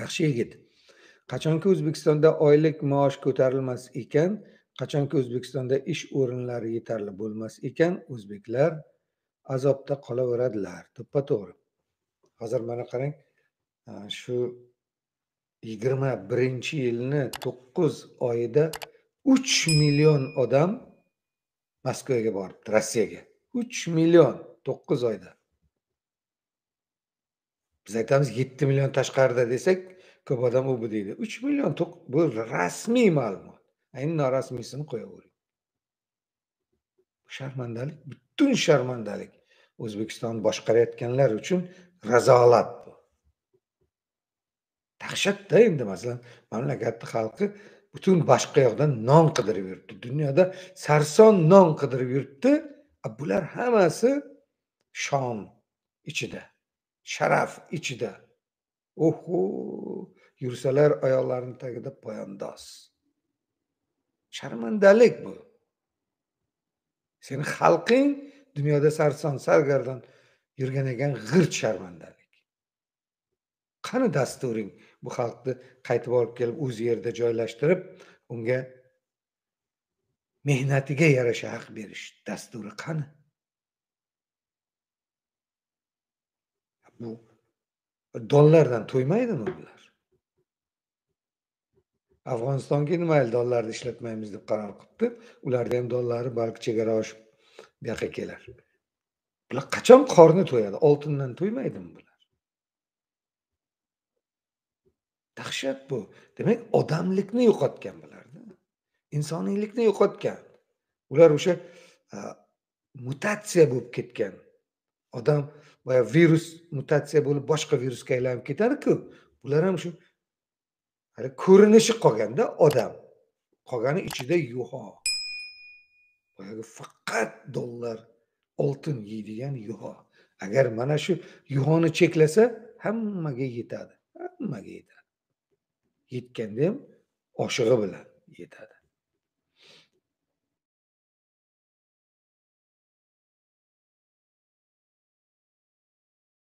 Yaxshi yigit. Qachonki O'zbekistonda oylik maosh ko'tarilmas ekan, qachonki O'zbekistonda ish o'rinlari yetarli bo'lmas ekan, o'zbeklar azobda qolaveradilar. To'ppa to'g'ri. Hozir mana qarang, shu 21-yilni 9 oyida 3 million odam Moskvaga boribdi, Rossiyaga. 3 million 9 oyda. biz aytamiz yetti million tashqarida desak ko'p odam u bu deydi uch million bu rasmiy ma'lumot endi norasmiysini qo'yavering sharmandalik butun sharmandalik o'zbekistonni boshqarayotganlar uchun razolat bu dahshatda endi masalan mamlakatni xalqi butun boshqa yoqdan non qidirib yuribdi dunyoda sarson non qidirib yuribdi bular hammasi shom ichida sharaf ichida uhu yursalar oyoqlarini tagida poyandoz sharmandalik bu seni xalqing dunyoda sarson sargardon yurgan ekan g'irt sharmandalik qani dasturing bu xalqni qaytib olib kelib o'z yerida joylashtirib unga mehnatiga yarasha haq berish dasturi qani bu dollardan to'ymaydimi bular afg'onistonga mayli dollarni ishlatmaymiz deb qaror qilibdi ularni ham dollari balki chegara oshib bu yoqqa kelar bular qachon qorni to'yadi oltindan to'ymaydimi bular dahshat bu demak odamlikni yo'qotgan bularda insoniylikni yo'qotgan ular o'sha mutatsiya bo'lib ketgan odam boya virus mutatsiya bo'lib boshqa virusga aylanib ketadiku bular ham shu ko'rinishi qolganda odam qolgani ichida yuho boyagi faqat dollar oltin yeydigan yuho agar mana shu yuhoni cheklasa hammaga yetadi hammaga yetadi yetganda ham oshig'i bilan yetadi